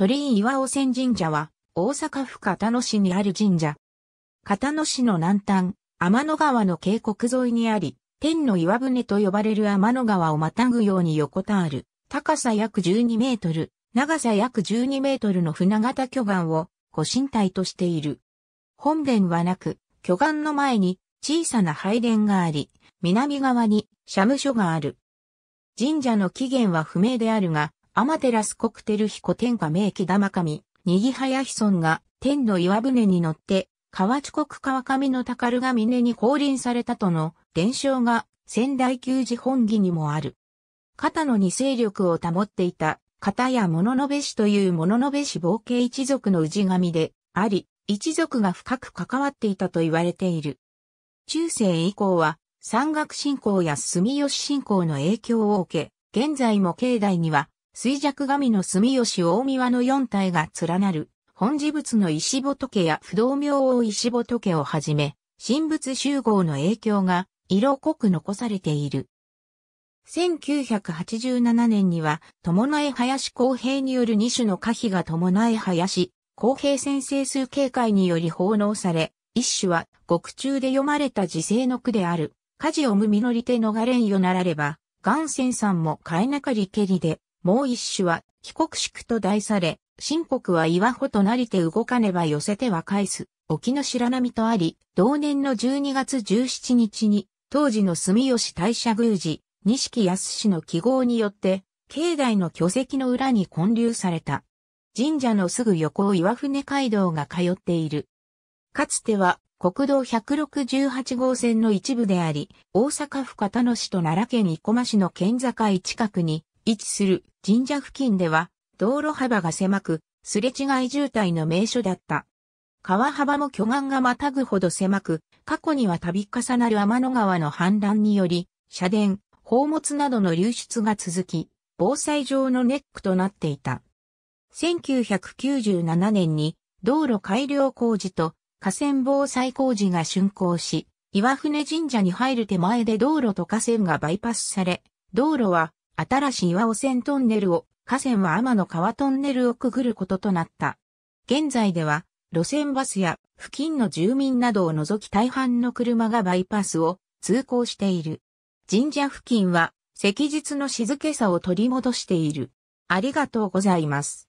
鳥居岩尾仙神社は、大阪府片野市にある神社。片野市の南端、天の川の渓谷沿いにあり、天の岩船と呼ばれる天の川をまたぐように横たわる、高さ約12メートル、長さ約12メートルの船型巨岩を、ご神体としている。本殿はなく、巨岩の前に小さな拝殿があり、南側に社務所がある。神社の起源は不明であるが、アマテラスクテルコ天下名機玉神、にぎはやひそんが、天の岩船に乗って、河内国川上の宝が峰に降臨されたとの伝承が仙台旧寺本義にもある。肩の二勢力を保っていた片や物のべしという物のべし冒険一族の氏神であり、一族が深く関わっていたと言われている。中世以降は山岳信仰や住吉信仰の影響を受け、現在も境内には衰弱神の住吉大宮の四体が連なる、本事物の石仏や不動明王石仏をはじめ、神仏集合の影響が色濃く残されている。1987年には、友江林公平による二種の可否が友江林公平先生数形会により奉納され、一種は獄中で読まれた時世の句である、家事を無実りて逃れんよなられば、元仙さんも変えなかりけりで、もう一種は、帰国宿と題され、新国は岩穂となりて動かねば寄せては返す、沖の白波とあり、同年の12月17日に、当時の住吉大社宮司、錦康の記号によって、境内の巨石の裏に建立された。神社のすぐ横を岩船街道が通っている。かつては国道168号線の一部であり、大阪府片野市と奈良県生駒市の県境近くに位置する神社付近では、道路幅が狭く、すれ違い渋滞の名所だった。川幅も巨岩がまたぐほど狭く、過去には度重なる天の川の氾濫により、社殿、宝物などの流出が続き、防災上のネックとなっていた。1997年に道路改良工事と河川防災工事が竣工し、岩船神社に入る手前で道路と河川がバイパスされ、道路は新しい岩尾線トンネルを、河川は天の川トンネルをくぐることとなった。現在では、路線バスや付近の住民などを除き大半の車がバイパスを通行している。神社付近は、昔日の静けさを取り戻している。ありがとうございます。